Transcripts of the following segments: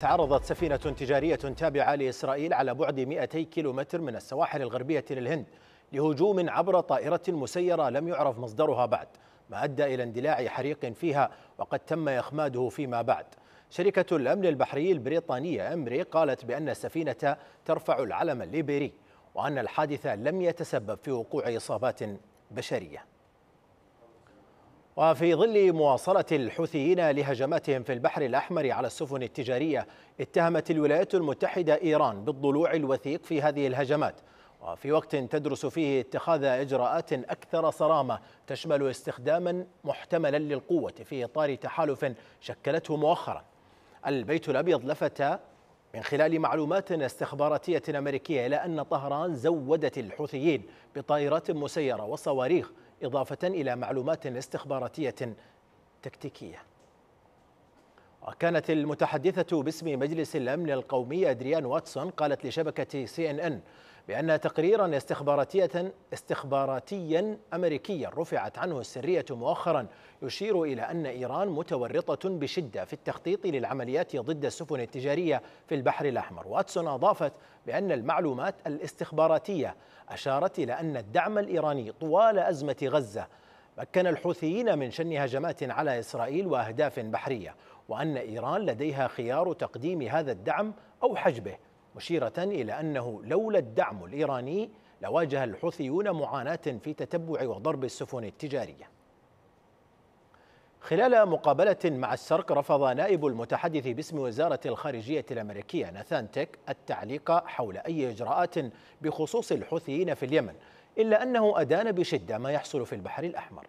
تعرضت سفينة تجارية تابعة لإسرائيل على بعد 200 كيلومتر من السواحل الغربية للهند لهجوم عبر طائرة مسيرة لم يعرف مصدرها بعد ما أدى إلى اندلاع حريق فيها وقد تم إخماده فيما بعد شركة الأمن البحري البريطانية أمري قالت بأن السفينة ترفع العلم الليبري وأن الحادث لم يتسبب في وقوع إصابات بشرية وفي ظل مواصلة الحوثيين لهجماتهم في البحر الأحمر على السفن التجارية اتهمت الولايات المتحدة إيران بالضلوع الوثيق في هذه الهجمات وفي وقت تدرس فيه اتخاذ إجراءات أكثر صرامة تشمل استخداما محتملا للقوة في إطار تحالف شكلته مؤخرا البيت الأبيض لفت من خلال معلومات استخباراتية أمريكية إلى أن طهران زودت الحوثيين بطائرات مسيرة وصواريخ إضافة إلى معلومات استخباراتية تكتيكية وكانت المتحدثة باسم مجلس الأمن القومي أدريان واتسون قالت لشبكة سي إن إن بأن تقريرا استخباراتية استخباراتيا أمريكيا رفعت عنه السرية مؤخرا يشير إلى أن إيران متورطة بشدة في التخطيط للعمليات ضد السفن التجارية في البحر الأحمر واتسون أضافت بأن المعلومات الاستخباراتية أشارت إلى أن الدعم الإيراني طوال أزمة غزة مكن الحوثيين من شن هجمات على إسرائيل وأهداف بحرية وأن إيران لديها خيار تقديم هذا الدعم أو حجبه مشيرة إلى أنه لولا الدعم الإيراني لواجه الحوثيون معاناة في تتبع وضرب السفن التجارية خلال مقابلة مع السرق رفض نائب المتحدث باسم وزارة الخارجية الأمريكية ناثان تيك التعليق حول أي إجراءات بخصوص الحوثيين في اليمن إلا أنه أدان بشدة ما يحصل في البحر الأحمر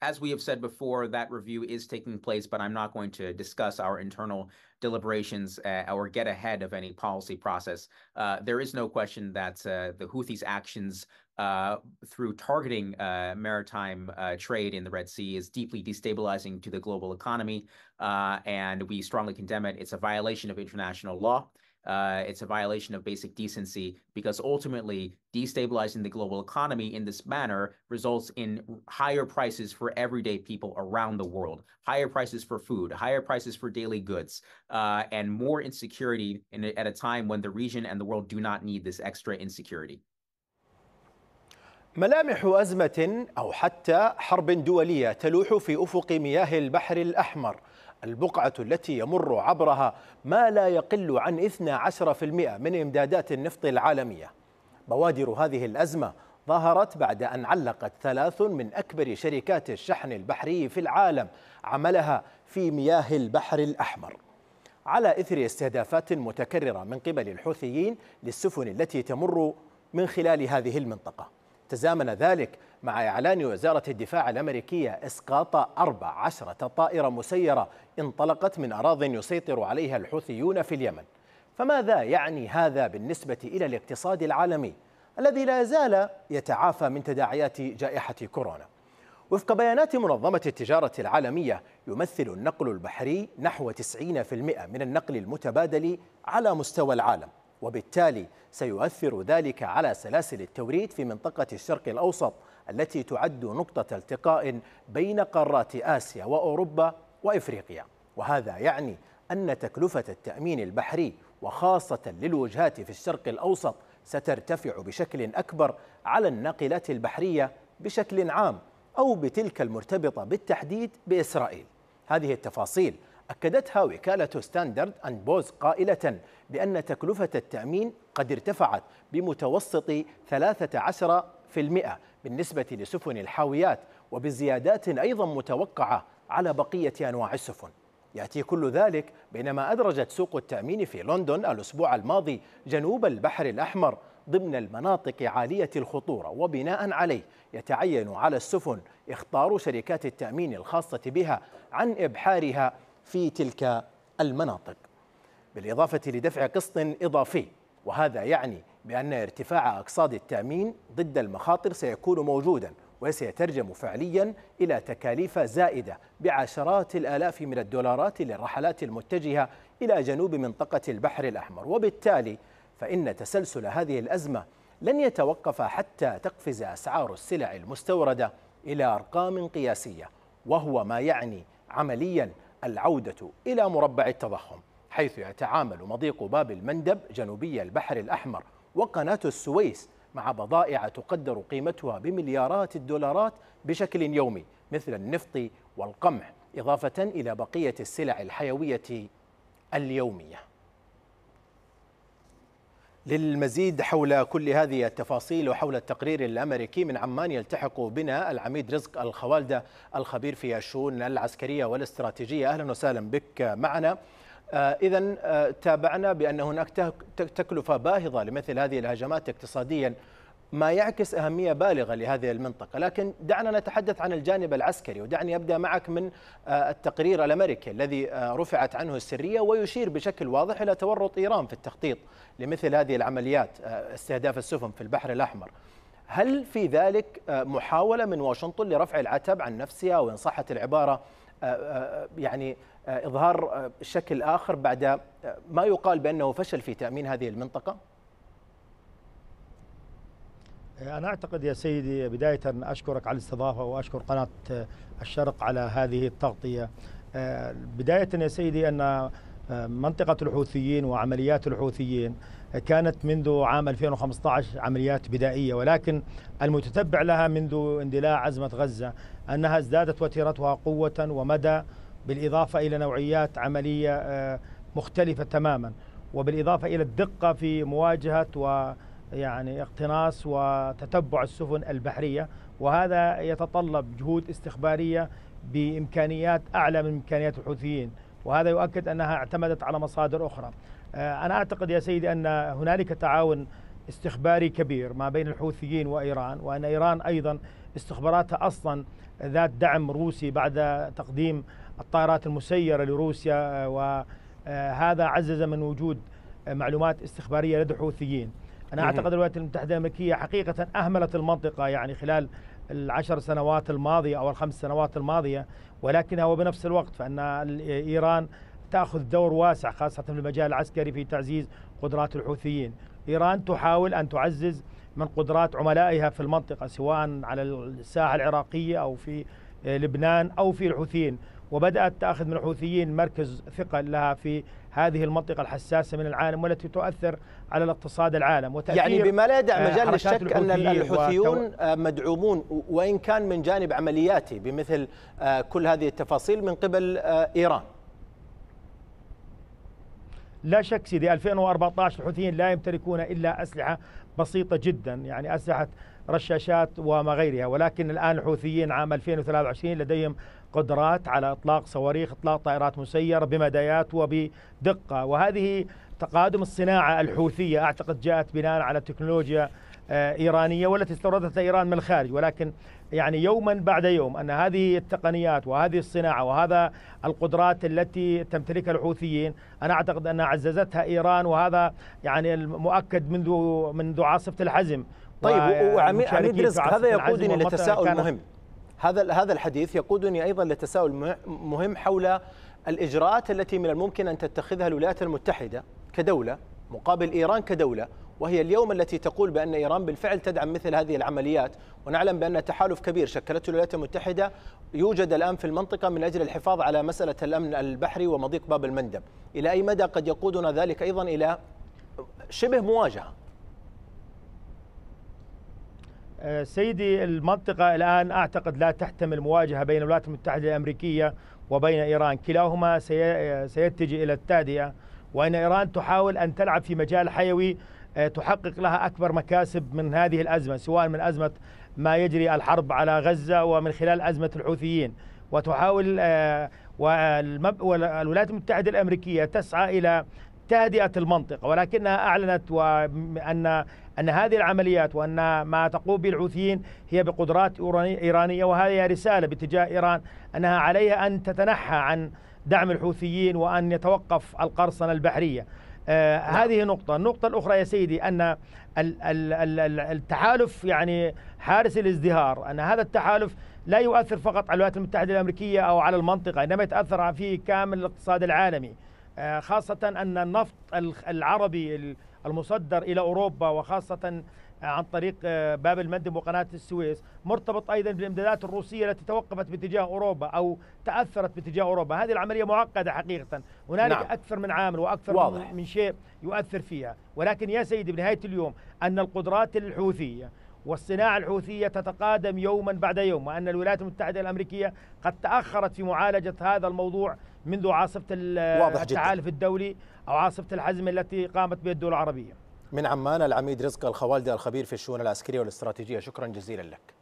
As we have said before, that review is taking place, but I'm not going to discuss our internal deliberations uh, or get ahead of any policy process. Uh, there is no question that uh, the Houthis' actions uh, through targeting uh, maritime uh, trade in the Red Sea is deeply destabilizing to the global economy, uh, and we strongly condemn it. It's a violation of international law. Uh, it's a violation of basic decency because ultimately destabilizing the global economy in this manner results in higher prices for everyday people around the world, higher prices for food, higher prices for daily goods, and more insecurity in, at a time when the region and the world do not need this extra insecurity. ملامح أزمة أو حتى حرب دولية تلوح في أفق مياه البحر الأحمر البقعة التي يمر عبرها ما لا يقل عن 12% من إمدادات النفط العالمية بوادر هذه الأزمة ظهرت بعد أن علقت ثلاث من أكبر شركات الشحن البحري في العالم عملها في مياه البحر الأحمر على إثر استهدافات متكررة من قبل الحوثيين للسفن التي تمر من خلال هذه المنطقة تزامن ذلك مع إعلان وزارة الدفاع الأمريكية إسقاط 14 طائرة مسيرة انطلقت من أراضٍ يسيطر عليها الحوثيون في اليمن فماذا يعني هذا بالنسبة إلى الاقتصاد العالمي الذي لا زال يتعافى من تداعيات جائحة كورونا وفق بيانات منظمة التجارة العالمية يمثل النقل البحري نحو 90% من النقل المتبادل على مستوى العالم وبالتالي سيؤثر ذلك على سلاسل التوريد في منطقة الشرق الأوسط التي تعد نقطة التقاء بين قارات آسيا وأوروبا وإفريقيا وهذا يعني أن تكلفة التأمين البحري وخاصة للوجهات في الشرق الأوسط سترتفع بشكل أكبر على الناقلات البحرية بشكل عام أو بتلك المرتبطة بالتحديد بإسرائيل هذه التفاصيل أكدتها وكالة ستاندرد أند بوز قائلة بأن تكلفة التأمين قد ارتفعت بمتوسط 13% بالنسبة لسفن الحاويات وبزيادات أيضا متوقعة على بقية أنواع السفن يأتي كل ذلك بينما أدرجت سوق التأمين في لندن الأسبوع الماضي جنوب البحر الأحمر ضمن المناطق عالية الخطورة وبناء عليه يتعين على السفن اختار شركات التأمين الخاصة بها عن إبحارها في تلك المناطق بالإضافة لدفع قسط إضافي وهذا يعني بأن ارتفاع أقساط التأمين ضد المخاطر سيكون موجودا وسيترجم فعليا إلى تكاليف زائدة بعشرات الآلاف من الدولارات للرحلات المتجهة إلى جنوب منطقة البحر الأحمر وبالتالي فإن تسلسل هذه الأزمة لن يتوقف حتى تقفز أسعار السلع المستوردة إلى أرقام قياسية وهو ما يعني عمليا العودة إلى مربع التضخم حيث يتعامل مضيق باب المندب جنوبي البحر الأحمر وقناة السويس مع بضائع تقدر قيمتها بمليارات الدولارات بشكل يومي مثل النفط والقمح إضافة إلى بقية السلع الحيوية اليومية للمزيد حول كل هذه التفاصيل وحول التقرير الامريكي من عمان يلتحق بنا العميد رزق الخوالده الخبير في الشؤون العسكريه والاستراتيجيه اهلا وسهلا بك معنا. آه، اذا آه، تابعنا بان هناك تكلفه باهظه لمثل هذه الهجمات اقتصاديا ما يعكس أهمية بالغة لهذه المنطقة لكن دعنا نتحدث عن الجانب العسكري ودعني أبدأ معك من آه، التقرير الأمريكي الذي آه، رفعت عنه السرية ويشير بشكل واضح إلى تورط إيران في التخطيط لمثل هذه العمليات آه، استهداف السفن في البحر الأحمر هل في ذلك محاولة من واشنطن لرفع العتب عن نفسها وإن صحت العبارة يعني إظهار شكل آخر بعد ما يقال بأنه فشل في تأمين هذه المنطقة؟ أنا أعتقد يا سيدي بداية أشكرك على الاستضافة وأشكر قناة آه، الشرق على هذه التغطية آه، بداية يا سيدي أن آه، منطقة الحوثيين وعمليات الحوثيين كانت منذ عام 2015 عمليات بدائية ولكن المتتبع لها منذ اندلاع أزمة غزة أنها ازدادت وتيرتها قوة ومدى بالإضافة إلى نوعيات عملية مختلفة تماما وبالإضافة إلى الدقة في مواجهة و يعني اقتناص وتتبع السفن البحرية وهذا يتطلب جهود استخبارية بإمكانيات أعلى من إمكانيات الحوثيين وهذا يؤكد أنها اعتمدت على مصادر أخرى آه، أنا أعتقد يا سيدي أن هنالك تعاون استخباري كبير ما بين الحوثيين وإيران وأن إيران أيضا استخباراتها أصلا ذات دعم روسي بعد تقديم الطائرات المسيرة لروسيا آه، وهذا آه، عزز من وجود معلومات استخبارية لدى الحوثيين أنا أعتقد الولايات المتحدة الأمريكية حقيقة أهملت المنطقة يعني خلال العشر سنوات الماضية أو الخمس سنوات الماضية ولكنها وبنفس الوقت فإن إيران تأخذ دور واسع خاصة في المجال العسكري في تعزيز قدرات الحوثيين إيران تحاول أن تعزز من قدرات عملائها في المنطقة سواء على الساحة العراقية أو في لبنان أو في الحوثيين وبدأت تأخذ من الحوثيين مركز ثقل لها في هذه المنطقة الحساسة من العالم والتي تؤثر على الاقتصاد العالم يعني بما لا يدع آه، مجال للشك أن الحوثيون وتو... آه، مدعومون وإن كان من جانب عملياتي بمثل آه، كل هذه التفاصيل من قبل إيران لا شك سيدي 2014 الحوثيين لا يمتلكون إلا أسلحة بسيطة جدا يعني أسلحة رشاشات وما غيرها ولكن الآن الحوثيين عام 2023 لديهم قدرات على إطلاق صواريخ إطلاق طائرات مسيرة بمدايات وبدقة وهذه تقادم الصناعة الحوثية أعتقد جاءت بناء على تكنولوجيا آه، إيرانية والتي استوردتها إيران من الخارج ولكن يعني يوما بعد يوم أن هذه التقنيات وهذه الصناعة وهذا القدرات التي تمتلكها الحوثيين أنا أعتقد أن عززتها إيران وهذا يعني المؤكد منذ منذ عاصفة الحزم طيب وعميد رزق هذا يقودني لتساؤل مهم هذا هذا الحديث يقودني ايضا لتساؤل مهم حول الاجراءات التي من الممكن ان تتخذها الولايات المتحده كدوله مقابل ايران كدوله وهي اليوم التي تقول بان ايران بالفعل تدعم مثل هذه العمليات ونعلم بان تحالف كبير شكلته الولايات المتحده يوجد الان في المنطقه من اجل الحفاظ على مساله الامن البحري ومضيق باب المندب الى اي مدى قد يقودنا ذلك ايضا الى شبه مواجهه آه، سيدي المنطقة الآن أعتقد لا تحتمل مواجهة بين الولايات المتحدة الأمريكية وبين إيران كلاهما سيتجه إلى التهدئة وأن إيران تحاول أن تلعب في مجال حيوي آه، تحقق لها أكبر مكاسب من هذه الأزمة سواء من أزمة ما يجري الحرب على غزة ومن خلال أزمة الحوثيين وتحاول آه، والولايات المتحدة الأمريكية تسعى إلى تهدئة المنطقة ولكنها أعلنت وأن أن هذه العمليات وأن ما تقوم به الحوثيين هي بقدرات إيرانية وهذه رسالة باتجاه إيران أنها عليها أن تتنحى عن دعم الحوثيين وأن يتوقف القرصنة البحرية آه نعم. هذه نقطة النقطة الأخرى يا سيدي أن التحالف يعني حارس الازدهار أن هذا التحالف لا يؤثر فقط على الولايات المتحدة الأمريكية أو على المنطقة إنما يتأثر فيه كامل الاقتصاد العالمي آه، خاصة أن النفط العربي المصدر إلى أوروبا وخاصة آه، عن طريق آه، باب المندب وقناة السويس مرتبط أيضا بالإمدادات الروسية التي توقفت باتجاه أوروبا أو تأثرت باتجاه أوروبا هذه العملية معقدة حقيقة هنالك نعم. أكثر من عامل وأكثر واضح. من شيء يؤثر فيها ولكن يا سيدي بنهاية اليوم أن القدرات الحوثية والصناعة الحوثية تتقادم يوما بعد يوم وأن الولايات المتحدة الأمريكية قد تأخرت في معالجة هذا الموضوع منذ عاصفة التعالف الدولي أو عاصفة الحزم التي قامت بها الدول العربية من عمان العميد رزق الخوالدي الخبير في الشؤون العسكرية والاستراتيجية شكرا جزيلا لك